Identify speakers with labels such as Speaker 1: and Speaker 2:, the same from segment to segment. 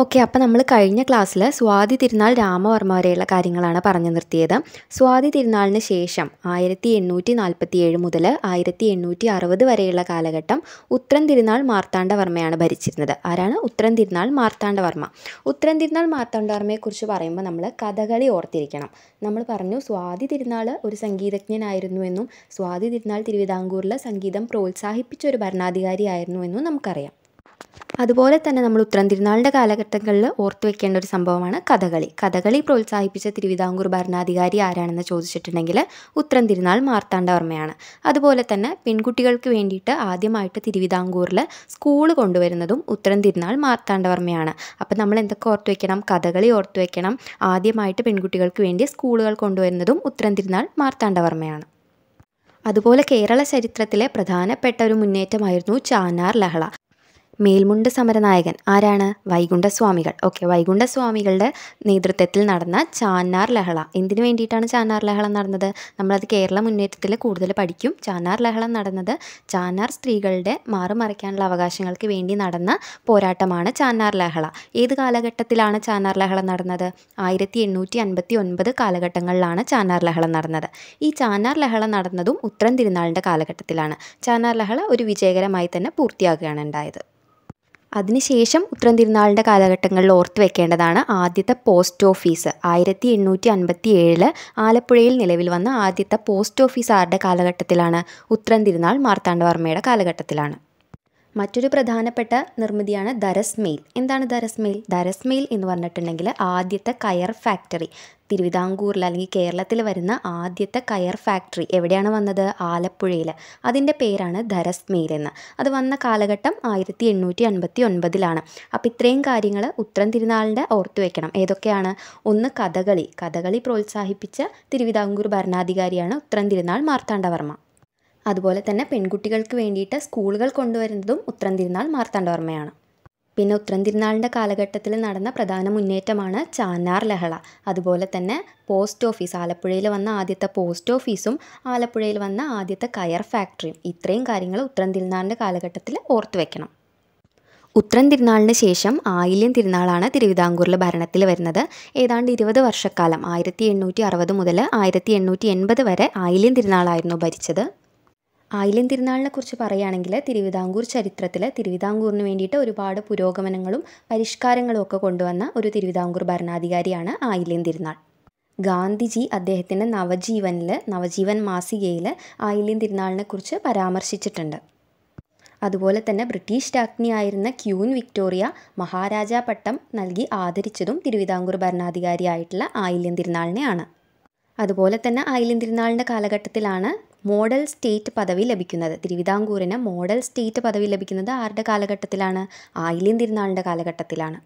Speaker 1: okay അപ്പോൾ നമ്മൾ കഴിഞ്ഞ ക്ലാസ്സിൽ സ്വാതി തിരുനാൾ രാമവർമ്മ വരെയുള്ള കാര്യങ്ങളാണ് പറഞ്ഞു നിർത്തിയത് സ്വാതി തിരുനാളിന് ശേഷം ആയിരത്തി എണ്ണൂറ്റി നാൽപ്പത്തി ഏഴ് മുതൽ ആയിരത്തി എണ്ണൂറ്റി അറുപത് വരെയുള്ള കാലഘട്ടം ഉത്രൻ തിരുനാൾ മാർത്താണ്ഡവർമ്മയാണ് ഭരിച്ചിരുന്നത് ആരാണ് ഉത്രൻ തിരുനാൾ മാർത്താണ്ഡവർമ്മ ഉത്രൻ തിരുനാൾ മാർത്താണ്ഡവർമ്മയെക്കുറിച്ച് പറയുമ്പോൾ നമ്മൾ കഥകളി ഓർത്തിരിക്കണം നമ്മൾ പറഞ്ഞു സ്വാതി തിരുനാൾ ഒരു സംഗീതജ്ഞനായിരുന്നു എന്നും സ്വാതി തിരുനാൾ തിരുവിതാംകൂറിൽ സംഗീതം പ്രോത്സാഹിപ്പിച്ച ഒരു ഭരണാധികാരിയായിരുന്നു എന്നും നമുക്കറിയാം അതുപോലെ തന്നെ നമ്മൾ ഉത്തരം തിരുനാളിൻ്റെ കാലഘട്ടങ്ങളിൽ ഓർത്തു വെക്കേണ്ട ഒരു സംഭവമാണ് കഥകളി കഥകളി പ്രോത്സാഹിപ്പിച്ച തിരുവിതാംകൂർ ഭരണാധികാരി ആരാണെന്ന് ചോദിച്ചിട്ടുണ്ടെങ്കിൽ ഉത്തരം തിരുനാൾ മാർത്താണ്ഡവർമ്മയാണ് അതുപോലെ തന്നെ പെൺകുട്ടികൾക്ക് വേണ്ടിയിട്ട് ആദ്യമായിട്ട് തിരുവിതാംകൂറിൽ സ്കൂൾ കൊണ്ടുവരുന്നതും ഉത്തരം തിരുനാൾ മാർത്താണ്ഡവർമ്മയാണ് അപ്പം നമ്മൾ എന്തൊക്കെ ഓർത്തു വെക്കണം കഥകളി ഓർത്തു വെക്കണം ആദ്യമായിട്ട് പെൺകുട്ടികൾക്ക് വേണ്ടി സ്കൂളുകൾ കൊണ്ടുവരുന്നതും ഉത്തരം തിരുനാൾ മാർത്താണ്ഡവർമ്മയാണ് അതുപോലെ കേരള ചരിത്രത്തിലെ പ്രധാനപ്പെട്ട ഒരു മുന്നേറ്റമായിരുന്നു ചാനാർ ലഹള മേൽമുണ്ട് സമരനായകൻ ആരാണ് വൈകുണ്ഠസ്വാമികൾ ഓക്കെ വൈകുണ്ഠസ്വാമികളുടെ നേതൃത്വത്തിൽ നടന്ന ചാന്നാർ ലഹള എന്തിനു വേണ്ടിയിട്ടാണ് ചാന്നാർ ലഹള നടന്നത് നമ്മളത് കേരള മുന്നേറ്റത്തിൽ കൂടുതൽ പഠിക്കും ചാന്നാർ ലഹള നടന്നത് ചാന്നാർ സ്ത്രീകളുടെ മാറുമറയ്ക്കാനുള്ള അവകാശങ്ങൾക്ക് വേണ്ടി നടന്ന പോരാട്ടമാണ് ചാന്നാർ ലഹള ഏത് കാലഘട്ടത്തിലാണ് ചാന്നാർ ലഹള നടന്നത് ആയിരത്തി എണ്ണൂറ്റി അൻപത്തി ഒൻപത് കാലഘട്ടങ്ങളിലാണ് ചാന്നാർ ലഹള നടന്നത് ഈ ചാന്നാർ ലഹള നടന്നതും ഉത്രം തിരുനാളിൻ്റെ കാലഘട്ടത്തിലാണ് ചാന്നാർ ലഹള ഒരു വിജയകരമായി തന്നെ പൂർത്തിയാകുകയാണ് ഉണ്ടായത് അതിനുശേഷം ഉത്തരം തിരുനാളിൻ്റെ കാലഘട്ടങ്ങളിൽ ഓർത്ത് വെക്കേണ്ടതാണ് ആദ്യത്തെ പോസ്റ്റ് ഓഫീസ് ആയിരത്തി എണ്ണൂറ്റി അൻപത്തി ഏഴിൽ ആലപ്പുഴയിൽ നിലവിൽ വന്ന ആദ്യത്തെ പോസ്റ്റ് ഓഫീസ് ആരുടെ കാലഘട്ടത്തിലാണ് ഉത്തരം തിരുനാൾ മാർത്താണ്ഡവർമ്മയുടെ കാലഘട്ടത്തിലാണ് മറ്റൊരു പ്രധാനപ്പെട്ട നിർമ്മിതിയാണ് ദരസ്മെയിൽ എന്താണ് ദരസ്മെയിൽ ദരസ്മെയിൽ എന്ന് പറഞ്ഞിട്ടുണ്ടെങ്കിൽ ആദ്യത്തെ കയർ ഫാക്ടറി തിരുവിതാംകൂറിൽ അല്ലെങ്കിൽ കേരളത്തിൽ വരുന്ന ആദ്യത്തെ കയർ ഫാക്ടറി എവിടെയാണ് വന്നത് ആലപ്പുഴയിൽ അതിൻ്റെ പേരാണ് ധരസ്മയിൽ എന്ന് അത് വന്ന കാലഘട്ടം ആയിരത്തി എണ്ണൂറ്റി അൻപത്തി ഒൻപതിലാണ് അപ്പോൾ ഇത്രയും കാര്യങ്ങൾ ഉത്തരം തിരുനാളിൻ്റെ ഓർത്തു വയ്ക്കണം ഏതൊക്കെയാണ് ഒന്ന് കഥകളി കഥകളി പ്രോത്സാഹിപ്പിച്ച തിരുവിതാംകൂർ ഭരണാധികാരിയാണ് ഉത്തരം തിരുനാൾ മാർത്താണ്ഡവർമ്മ അതുപോലെ തന്നെ പെൺകുട്ടികൾക്ക് വേണ്ടിയിട്ട് സ്കൂളുകൾ കൊണ്ടുവരുന്നതും ഉത്രം തിരുനാൾ മാർത്താണ്ഡവർമ്മയാണ് പിന്നെ ഉത്രം തിരുനാളിൻ്റെ കാലഘട്ടത്തിൽ നടന്ന പ്രധാന മുന്നേറ്റമാണ് ചാനാർ ലഹള അതുപോലെ തന്നെ പോസ്റ്റ് ഓഫീസ് ആലപ്പുഴയിൽ വന്ന ആദ്യത്തെ പോസ്റ്റ് ഓഫീസും ആലപ്പുഴയിൽ വന്ന ആദ്യത്തെ കയർ ഫാക്ടറിയും ഇത്രയും കാര്യങ്ങൾ ഉത്രം തിരുനാളിൻ്റെ കാലഘട്ടത്തിൽ ഓർത്തു വെക്കണം ഉത്രം തിരുനാളിന് ശേഷം ആയില്യം തിരുനാളാണ് തിരുവിതാംകൂറിലെ ഭരണത്തിൽ വരുന്നത് ഏതാണ്ട് ഇരുപത് വർഷക്കാലം ആയിരത്തി എണ്ണൂറ്റി അറുപത് മുതൽ ആയിരത്തി എണ്ണൂറ്റി എൺപത് വരെ ആയില്യം തിരുനാളായിരുന്നു ഭരിച്ചത് ആയിലം തിരുനാളിനെക്കുറിച്ച് പറയുകയാണെങ്കിൽ തിരുവിതാംകൂർ ചരിത്രത്തിൽ തിരുവിതാംകൂറിന് വേണ്ടിയിട്ട് ഒരുപാട് പുരോഗമനങ്ങളും പരിഷ്കാരങ്ങളും ഒക്കെ കൊണ്ടുവന്ന ഒരു തിരുവിതാംകൂർ ഭരണാധികാരിയാണ് ആയില്യം തിരുനാൾ ഗാന്ധിജി അദ്ദേഹത്തിൻ്റെ നവജീവനിൽ നവജീവൻ മാസികയിൽ ആയില്യം തിരുനാളിനെക്കുറിച്ച് പരാമർശിച്ചിട്ടുണ്ട് അതുപോലെ തന്നെ ബ്രിട്ടീഷ് രാജ്ഞിയായിരുന്ന ക്യൂൻ വിക്ടോറിയ മഹാരാജ പട്ടം നൽകി ആദരിച്ചതും തിരുവിതാംകൂർ ഭരണാധികാരിയായിട്ടുള്ള ആയില്യം തിരുനാളിനെയാണ് അതുപോലെ തന്നെ ആയില്യം തിരുനാളിൻ്റെ കാലഘട്ടത്തിലാണ് മോഡൽ സ്റ്റേറ്റ് പദവി ലഭിക്കുന്നത് തിരുവിതാംകൂറിന് മോഡൽ സ്റ്റേറ്റ് പദവി ലഭിക്കുന്നത് ആരുടെ കാലഘട്ടത്തിലാണ് ആയില്യം തിരുനാളിൻ്റെ കാലഘട്ടത്തിലാണ്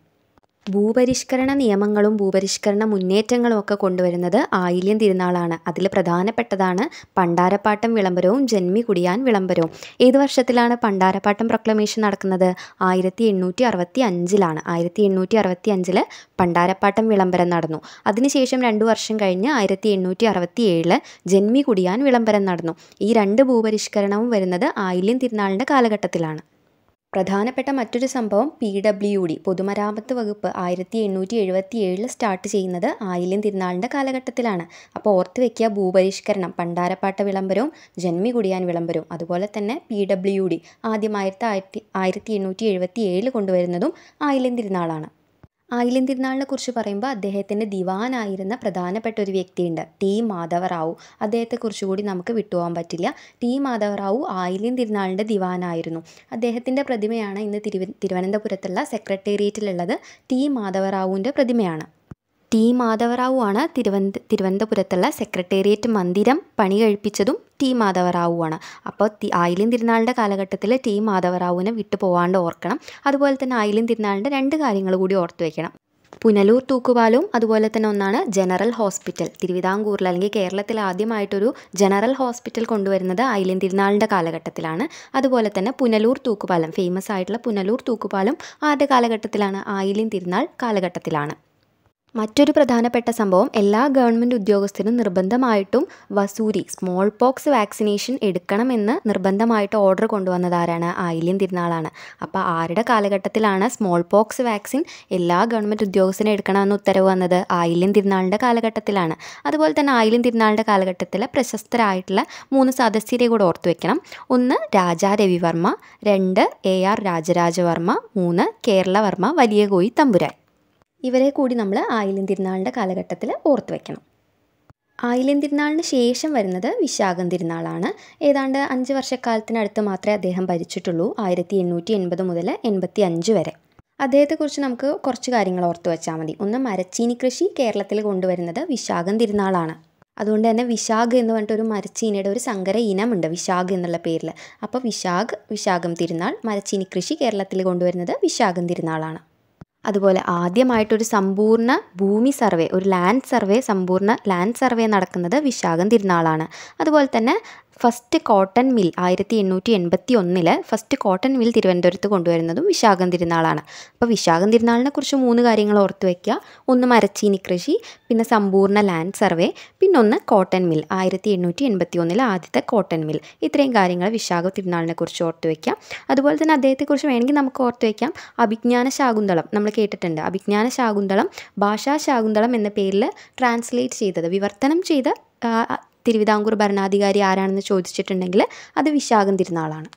Speaker 1: ഭൂപരിഷ്കരണ നിയമങ്ങളും ഭൂപരിഷ്കരണ മുന്നേറ്റങ്ങളും ഒക്കെ കൊണ്ടുവരുന്നത് ആയില്യം തിരുനാളാണ് അതിൽ പ്രധാനപ്പെട്ടതാണ് പണ്ടാരപ്പാട്ടം വിളംബരവും ജന്മി കുടിയാൻ വിളംബരവും ഏത് വർഷത്തിലാണ് പണ്ടാരപ്പാട്ടം പ്രൊക്ലമേഷൻ നടക്കുന്നത് ആയിരത്തി എണ്ണൂറ്റി അറുപത്തി അഞ്ചിലാണ് ആയിരത്തി എണ്ണൂറ്റി അറുപത്തി അഞ്ചിൽ പണ്ടാരപ്പാട്ടം വിളംബരം നടന്നു അതിനുശേഷം രണ്ടു വർഷം കഴിഞ്ഞ് ആയിരത്തി എണ്ണൂറ്റി അറുപത്തി ഏഴില് ജന്മി കുടിയാൻ വിളംബരം നടന്നു ഈ രണ്ട് ഭൂപരിഷ്കരണവും വരുന്നത് ആയില്യം തിരുനാളിൻ്റെ കാലഘട്ടത്തിലാണ് പ്രധാനപ്പെട്ട മറ്റൊരു സംഭവം പി ഡബ്ല്യു ഡി പൊതുമരാമത്ത് വകുപ്പ് ആയിരത്തി എണ്ണൂറ്റി എഴുപത്തി ഏഴിൽ സ്റ്റാർട്ട് ചെയ്യുന്നത് ആയില്യം തിരുനാളിൻ്റെ കാലഘട്ടത്തിലാണ് അപ്പോൾ ഓർത്ത് വെക്കുക ഭൂപരിഷ്കരണം പണ്ടാരപ്പാട്ട വിളംബരവും ജന്മി കുടിയാൻ വിളംബരവും അതുപോലെ തന്നെ പി ഡബ്ല്യു ഡി ആദ്യം ആയിരത്തി ആയിരത്തി ആയിരത്തി എണ്ണൂറ്റി എഴുപത്തി ഏഴിൽ കൊണ്ടുവരുന്നതും ആയില്യം തിരുനാളാണ് ആയില്യം തിരുനാളിനെ കുറിച്ച് പറയുമ്പോൾ അദ്ദേഹത്തിൻ്റെ ദിവാനായിരുന്ന പ്രധാനപ്പെട്ട ഒരു വ്യക്തിയുണ്ട് ടി മാധവറാവു അദ്ദേഹത്തെക്കുറിച്ച് കൂടി നമുക്ക് വിട്ടുപോകാൻ പറ്റില്ല ടി മാധവറാവു ആയില്യം തിരുനാളിൻ്റെ ദിവാനായിരുന്നു അദ്ദേഹത്തിൻ്റെ പ്രതിമയാണ് ഇന്ന് തിരുവനന്തപുരത്തുള്ള സെക്രട്ടേറിയറ്റിലുള്ളത് ടി മാധവറാവുവിൻ്റെ പ്രതിമയാണ് ടി മാധവറാവു ആണ് തിരുവനന്ത തിരുവനന്തപുരത്തുള്ള സെക്രട്ടേറിയറ്റ് മന്ദിരം പണി കഴിപ്പിച്ചതും ടി ആണ് അപ്പോൾ ആയിലും തിരുനാളിൻ്റെ കാലഘട്ടത്തിൽ ടി മാധവറാവുവിനെ വിട്ടു പോവാണ്ട് ഓർക്കണം അതുപോലെ തന്നെ ആയിലും തിരുനാളിൻ്റെ രണ്ട് കാര്യങ്ങൾ കൂടി ഓർത്തു വയ്ക്കണം പുനലൂർ തൂക്കുപാലവും അതുപോലെ തന്നെ ഒന്നാണ് ജനറൽ ഹോസ്പിറ്റൽ തിരുവിതാംകൂറിൽ അല്ലെങ്കിൽ കേരളത്തിൽ ആദ്യമായിട്ടൊരു ജനറൽ ഹോസ്പിറ്റൽ കൊണ്ടുവരുന്നത് അയിലിൻ തിരുനാളിൻ്റെ കാലഘട്ടത്തിലാണ് അതുപോലെ തന്നെ പുനലൂർ തൂക്കുപാലം ഫേമസ് ആയിട്ടുള്ള പുനലൂർ തൂക്കുപാലം ആരുടെ കാലഘട്ടത്തിലാണ് ആയിലിൻ തിരുനാൾ കാലഘട്ടത്തിലാണ് മറ്റൊരു പ്രധാനപ്പെട്ട സംഭവം എല്ലാ ഗവൺമെൻറ് ഉദ്യോഗസ്ഥരും നിർബന്ധമായിട്ടും വസൂരി സ്മോൾ പോക്സ് വാക്സിനേഷൻ എടുക്കണമെന്ന് നിർബന്ധമായിട്ട് ഓർഡർ കൊണ്ടുവന്നതാരാണ് ആരാണ് ആയില്യം തിരുനാളാണ് അപ്പോൾ ആരുടെ കാലഘട്ടത്തിലാണ് സ്മോൾ പോക്സ് വാക്സിൻ എല്ലാ ഗവൺമെൻറ് ഉദ്യോഗസ്ഥനും എടുക്കണമെന്ന് ഉത്തരവ് വന്നത് ആയില്യം തിരുനാളിൻ്റെ കാലഘട്ടത്തിലാണ് അതുപോലെ തന്നെ ആയില്യം തിരുനാളിൻ്റെ കാലഘട്ടത്തിൽ പ്രശസ്തരായിട്ടുള്ള മൂന്ന് സദസ്യരെ കൂടെ ഓർത്തു വെക്കണം ഒന്ന് രാജാ രവിവർമ്മ രണ്ട് എ ആർ രാജരാജവർമ്മ മൂന്ന് കേരളവർമ്മ വലിയ കോയി തമ്പുരാൻ ഇവരെ കൂടി നമ്മൾ ആയില്യം തിരുനാളിൻ്റെ കാലഘട്ടത്തിൽ ഓർത്ത് വയ്ക്കണം ആയില്യം തിരുനാളിന് ശേഷം വരുന്നത് വിശാഖം തിരുനാളാണ് ഏതാണ്ട് അഞ്ച് വർഷക്കാലത്തിനടുത്ത് മാത്രമേ അദ്ദേഹം ഭരിച്ചിട്ടുള്ളൂ ആയിരത്തി എണ്ണൂറ്റി എൺപത് മുതൽ എൺപത്തി അഞ്ച് വരെ അദ്ദേഹത്തെക്കുറിച്ച് നമുക്ക് കുറച്ച് കാര്യങ്ങൾ ഓർത്തു വെച്ചാൽ മതി ഒന്ന് മരച്ചീനി കൃഷി കേരളത്തിൽ കൊണ്ടുവരുന്നത് വിശാഖം തിരുനാളാണ് അതുകൊണ്ട് തന്നെ വിശാഖ് എന്ന് പറഞ്ഞിട്ട് ഒരു മരച്ചീനിയുടെ ഒരു സങ്കര ഇനമുണ്ട് വിശാഖ് എന്നുള്ള പേരിൽ അപ്പോൾ വിശാഖ് വിശാഖം തിരുനാൾ മരച്ചീനി കൃഷി കേരളത്തിൽ കൊണ്ടുവരുന്നത് വിശാഖം തിരുനാളാണ് അതുപോലെ ആദ്യമായിട്ടൊരു സമ്പൂർണ്ണ ഭൂമി സർവേ ഒരു ലാൻഡ് സർവേ സമ്പൂർണ്ണ ലാൻഡ് സർവേ നടക്കുന്നത് വിശാഖം തിരുനാളാണ് അതുപോലെ തന്നെ ഫസ്റ്റ് കോട്ടൺ മിൽ ആയിരത്തി എണ്ണൂറ്റി എൺപത്തി ഒന്നിൽ ഫസ്റ്റ് കോട്ടൺ മിൽ തിരുവനന്തപുരത്ത് കൊണ്ടുവരുന്നതും വിശാഖം തിരുനാളാണ് അപ്പോൾ വിശാഖം തിരുനാളിനെ കുറിച്ച് മൂന്ന് കാര്യങ്ങൾ ഓർത്ത് വയ്ക്കുക ഒന്ന് മരച്ചീനി കൃഷി പിന്നെ സമ്പൂർണ്ണ ലാൻഡ് സർവേ പിന്നെ ഒന്ന് കോട്ടൺ മിൽ ആയിരത്തി എണ്ണൂറ്റി എൺപത്തി ഒന്നിലെ ആദ്യത്തെ കോട്ടൺ മിൽ ഇത്രയും കാര്യങ്ങൾ വിശാഖ തിരുനാളിനെ കുറിച്ച് ഓർത്ത് വയ്ക്കാം അതുപോലെ തന്നെ അദ്ദേഹത്തെക്കുറിച്ച് വേണമെങ്കിൽ നമുക്ക് ഓർത്ത് വയ്ക്കാം അഭിജ്ഞാന ശാകുന്തളം നമ്മൾ കേട്ടിട്ടുണ്ട് അഭിജ്ഞാന ശാകുന്തളം ഭാഷാ ശാകുന്തളം എന്ന പേരിൽ ട്രാൻസ്ലേറ്റ് ചെയ്തത് വിവർത്തനം ചെയ്ത തിരുവിതാംകൂർ ഭരണാധികാരി ആരാണെന്ന് ചോദിച്ചിട്ടുണ്ടെങ്കിൽ അത് വിശാഖം തിരുനാളാണ്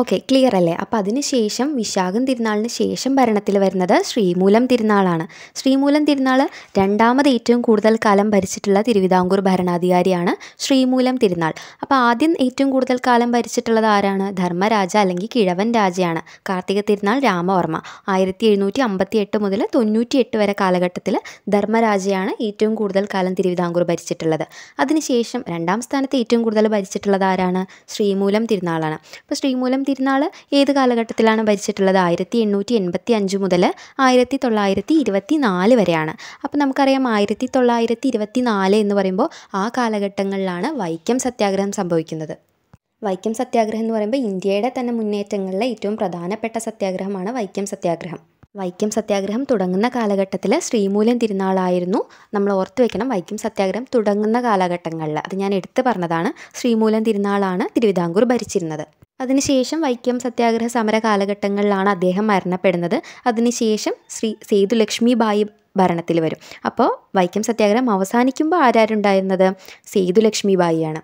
Speaker 1: ഓക്കെ ക്ലിയർ അല്ലേ അപ്പോൾ അതിന് ശേഷം വിശാഖം തിരുനാളിന് ശേഷം ഭരണത്തിൽ വരുന്നത് ശ്രീമൂലം തിരുനാളാണ് ശ്രീമൂലം തിരുനാൾ രണ്ടാമത് ഏറ്റവും കൂടുതൽ കാലം ഭരിച്ചിട്ടുള്ള തിരുവിതാംകൂർ ഭരണാധികാരിയാണ് ശ്രീമൂലം തിരുനാൾ അപ്പോൾ ആദ്യം ഏറ്റവും കൂടുതൽ കാലം ഭരിച്ചിട്ടുള്ളത് ആരാണ് ധർമ്മരാജ അല്ലെങ്കിൽ കിഴവൻ രാജയാണ് കാർത്തിക തിരുനാൾ രാമവർമ്മ ആയിരത്തി എഴുന്നൂറ്റി അമ്പത്തി എട്ട് മുതൽ തൊണ്ണൂറ്റി എട്ട് വരെ കാലഘട്ടത്തിൽ ധർമ്മരാജയാണ് ഏറ്റവും കൂടുതൽ കാലം തിരുവിതാംകൂർ ഭരിച്ചിട്ടുള്ളത് അതിനുശേഷം രണ്ടാം സ്ഥാനത്ത് ഏറ്റവും കൂടുതൽ ഭരിച്ചിട്ടുള്ളത് ആരാണ് ശ്രീമൂലം തിരുനാളാണ് അപ്പോൾ ശ്രീമൂലം തിരുനാൾ ഏത് കാലഘട്ടത്തിലാണ് ഭരിച്ചിട്ടുള്ളത് ആയിരത്തി എണ്ണൂറ്റി എൺപത്തി അഞ്ച് മുതൽ ആയിരത്തി തൊള്ളായിരത്തി ഇരുപത്തി നാല് വരെയാണ് അപ്പോൾ നമുക്കറിയാം ആയിരത്തി തൊള്ളായിരത്തി ഇരുപത്തി നാല് എന്ന് പറയുമ്പോൾ ആ കാലഘട്ടങ്ങളിലാണ് വൈക്കം സത്യാഗ്രഹം സംഭവിക്കുന്നത് വൈക്കം സത്യാഗ്രഹം എന്ന് പറയുമ്പോൾ ഇന്ത്യയുടെ തന്നെ മുന്നേറ്റങ്ങളിലെ ഏറ്റവും പ്രധാനപ്പെട്ട സത്യാഗ്രഹമാണ് വൈക്കം സത്യാഗ്രഹം വൈക്കം സത്യാഗ്രഹം തുടങ്ങുന്ന കാലഘട്ടത്തിൽ ശ്രീമൂലം തിരുനാളായിരുന്നു നമ്മൾ ഓർത്തു വെക്കണം വൈക്കം സത്യാഗ്രഹം തുടങ്ങുന്ന കാലഘട്ടങ്ങളിൽ അത് ഞാൻ എടുത്തു പറഞ്ഞതാണ് ശ്രീമൂലം തിരുനാളാണ് തിരുവിതാംകൂർ ഭരിച്ചിരുന്നത് അതിനുശേഷം വൈക്കം സത്യാഗ്രഹ സമര കാലഘട്ടങ്ങളിലാണ് അദ്ദേഹം മരണപ്പെടുന്നത് അതിനുശേഷം ശ്രീ സേതുലക്ഷ്മി ബായി ഭരണത്തിൽ വരും അപ്പോൾ വൈക്കം സത്യാഗ്രഹം അവസാനിക്കുമ്പോൾ ആരാരുണ്ടായിരുന്നത് സേതുലക്ഷ്മി ബായിയാണ്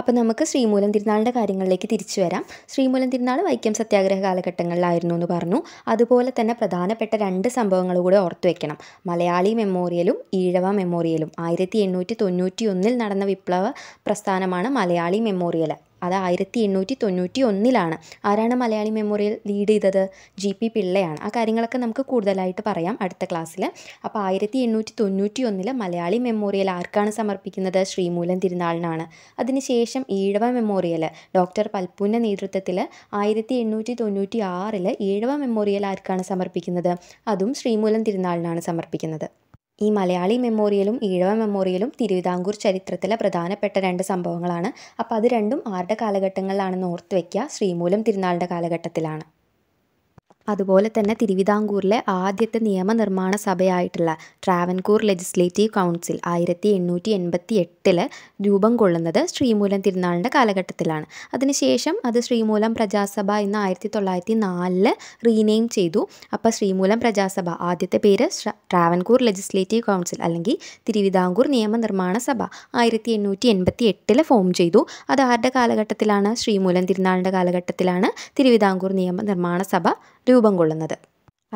Speaker 1: അപ്പോൾ നമുക്ക് ശ്രീമൂലം തിരുനാളിൻ്റെ കാര്യങ്ങളിലേക്ക് തിരിച്ചു വരാം ശ്രീമൂലം തിരുനാൾ വൈക്കം സത്യാഗ്രഹ കാലഘട്ടങ്ങളിലായിരുന്നു എന്ന് പറഞ്ഞു അതുപോലെ തന്നെ പ്രധാനപ്പെട്ട രണ്ട് സംഭവങ്ങൾ കൂടെ ഓർത്തു വെക്കണം മലയാളി മെമ്മോറിയലും ഈഴവ മെമ്മോറിയലും ആയിരത്തി എണ്ണൂറ്റി തൊണ്ണൂറ്റി ഒന്നിൽ നടന്ന വിപ്ലവ പ്രസ്ഥാനമാണ് മലയാളി മെമ്മോറിയൽ അത് ആയിരത്തി എണ്ണൂറ്റി തൊണ്ണൂറ്റി ഒന്നിലാണ് ആരാണ് മലയാളി മെമ്മോറിയൽ ലീഡ് ചെയ്തത് ജി പി പിള്ളയാണ് ആ കാര്യങ്ങളൊക്കെ നമുക്ക് കൂടുതലായിട്ട് പറയാം അടുത്ത ക്ലാസ്സിൽ അപ്പോൾ ആയിരത്തി എണ്ണൂറ്റി തൊണ്ണൂറ്റി ഒന്നിൽ മലയാളി മെമ്മോറിയൽ ആർക്കാണ് സമർപ്പിക്കുന്നത് ശ്രീമൂലം തിരുനാളിനാണ് അതിനുശേഷം ഈഴവ മെമ്മോറിയൽ ഡോക്ടർ പൽപ്പൂൻ്റെ നേതൃത്വത്തിൽ ആയിരത്തി എണ്ണൂറ്റി തൊണ്ണൂറ്റി ആറിൽ ഈഴവ മെമ്മോറിയൽ ആർക്കാണ് സമർപ്പിക്കുന്നത് അതും ശ്രീമൂലം തിരുനാളിനാണ് സമർപ്പിക്കുന്നത് ഈ മലയാളി മെമ്മോറിയലും ഈഴവ മെമ്മോറിയലും തിരുവിതാംകൂർ ചരിത്രത്തിലെ പ്രധാനപ്പെട്ട രണ്ട് സംഭവങ്ങളാണ് അപ്പോൾ അത് രണ്ടും ആരുടെ കാലഘട്ടങ്ങളിലാണെന്ന് ഓർത്ത് വയ്ക്കുക ശ്രീമൂലം തിരുനാളിൻ്റെ കാലഘട്ടത്തിലാണ് അതുപോലെ തന്നെ തിരുവിതാംകൂറിലെ ആദ്യത്തെ നിയമനിർമ്മാണ സഭയായിട്ടുള്ള ട്രാവൻകൂർ ലെജിസ്ലേറ്റീവ് കൗൺസിൽ ആയിരത്തി എണ്ണൂറ്റി എൺപത്തി എട്ടിൽ രൂപം കൊള്ളുന്നത് ശ്രീമൂലം തിരുനാളിൻ്റെ കാലഘട്ടത്തിലാണ് അതിനുശേഷം അത് ശ്രീമൂലം പ്രജാസഭ ഇന്ന് ആയിരത്തി തൊള്ളായിരത്തി നാലില് റീനെയിം ചെയ്തു അപ്പോൾ ശ്രീമൂലം പ്രജാസഭ ആദ്യത്തെ പേര് ട്രാവൻകൂർ ലെജിസ്ലേറ്റീവ് കൗൺസിൽ അല്ലെങ്കിൽ തിരുവിതാംകൂർ നിയമനിർമ്മാണ സഭ ആയിരത്തി എണ്ണൂറ്റി എൺപത്തി എട്ടിൽ ഫോം ചെയ്തു അത് ആരുടെ കാലഘട്ടത്തിലാണ് ശ്രീമൂലം തിരുനാളിൻ്റെ കാലഘട്ടത്തിലാണ് തിരുവിതാംകൂർ നിയമനിർമ്മാണ സഭ രൂപം കൊള്ളുന്നത്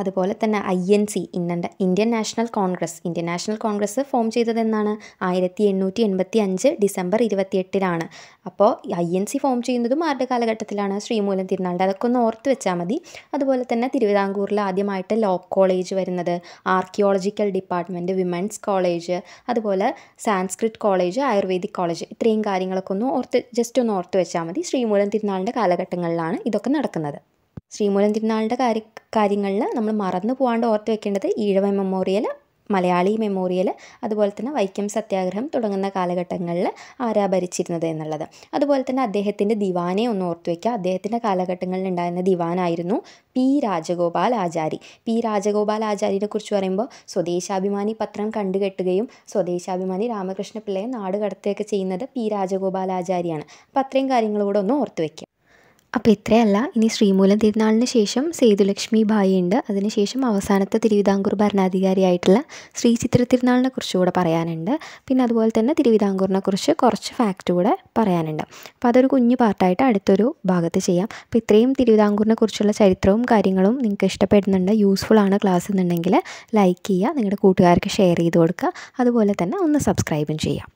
Speaker 1: അതുപോലെ തന്നെ ഐ എൻ സി ഇന്നണ്ട Indian National Congress Indian National Congress form ചെയ്തതെന്നാണ് ആയിരത്തി എണ്ണൂറ്റി എൺപത്തി അഞ്ച് ഡിസംബർ ഇരുപത്തിയെട്ടിലാണ് അപ്പോൾ ഐ എൻ സി ഫോം ചെയ്യുന്നതും ആരുടെ കാലഘട്ടത്തിലാണ് ശ്രീമൂലം തിരുനാളിൻ്റെ അതൊക്കെ ഒന്ന് ഓർത്ത് വെച്ചാൽ മതി അതുപോലെ തന്നെ തിരുവിതാംകൂറിൽ ആദ്യമായിട്ട് ലോ കോളേജ് വരുന്നത് ആർക്കിയോളജിക്കൽ ഡിപ്പാർട്ട്മെൻറ്റ് വിമൻസ് കോളേജ് അതുപോലെ സാൻസ്ക്രിറ്റ് കോളേജ് ആയുർവേദിക് കോളേജ് ഇത്രയും കാര്യങ്ങളൊക്കെ ഒന്ന് ഓർത്ത് ജസ്റ്റ് ഒന്ന് ഓർത്ത് വെച്ചാൽ മതി ശ്രീമൂലം തിരുനാളിൻ്റെ കാലഘട്ടങ്ങളിലാണ് ഇതൊക്കെ നടക്കുന്നത് ശ്രീമൂലം തിരുനാളിൻ്റെ കാര്യ കാര്യങ്ങളിൽ നമ്മൾ മറന്നു പോകാണ്ട് ഓർത്ത് വെക്കേണ്ടത് ഈഴവ മെമ്മോറിയൽ മലയാളി മെമ്മോറിയൽ അതുപോലെ തന്നെ വൈക്കം സത്യാഗ്രഹം തുടങ്ങുന്ന കാലഘട്ടങ്ങളിൽ ആരാ ഭരിച്ചിരുന്നത് എന്നുള്ളത് അതുപോലെ തന്നെ അദ്ദേഹത്തിൻ്റെ ദിവാനെ ഒന്ന് ഓർത്തു വയ്ക്കുക അദ്ദേഹത്തിൻ്റെ കാലഘട്ടങ്ങളിൽ ഉണ്ടായിരുന്ന ദിവാനായിരുന്നു പി രാജഗോപാൽ ആചാരി പി രാജഗോപാൽ ആചാര്യനെ കുറിച്ച് പറയുമ്പോൾ സ്വദേശാഭിമാനി പത്രം കണ്ടുകെട്ടുകയും സ്വദേശാഭിമാനി രാമകൃഷ്ണ പിള്ളയെ നാട് കടത്തുകയൊക്കെ ചെയ്യുന്നത് പി രാജഗോപാൽ ആചാര്യാണ് അപ്പം അത്രയും കൂടെ ഒന്ന് ഓർത്തു വയ്ക്കുക അപ്പോൾ ഇത്രയല്ല ഇനി ശ്രീമൂലം തിരുനാളിന് ശേഷം സേതുലക്ഷ്മി ഭായി ഉണ്ട് അതിനുശേഷം അവസാനത്തെ തിരുവിതാംകൂർ ഭരണാധികാരിയായിട്ടുള്ള ശ്രീ ചിത്ര തിരുനാളിനെ കുറിച്ച് കൂടെ പറയാനുണ്ട് പിന്നെ അതുപോലെ തന്നെ തിരുവിതാംകൂറിനെ കുറിച്ച് കുറച്ച് ഫാക്റ്റ് കൂടെ പറയാനുണ്ട് അപ്പോൾ അതൊരു കുഞ്ഞു പാർട്ടായിട്ട് അടുത്തൊരു ഭാഗത്ത് ചെയ്യാം അപ്പോൾ ഇത്രയും തിരുവിതാംകൂറിനെ കുറിച്ചുള്ള ചരിത്രവും കാര്യങ്ങളും നിങ്ങൾക്ക് ഇഷ്ടപ്പെടുന്നുണ്ട് യൂസ്ഫുൾ ആണ് ക്ലാസ് എന്നുണ്ടെങ്കിൽ ലൈക്ക് ചെയ്യുക നിങ്ങളുടെ കൂട്ടുകാർക്ക് ഷെയർ ചെയ്ത് കൊടുക്കുക അതുപോലെ തന്നെ ഒന്ന് സബ്സ്ക്രൈബും ചെയ്യാം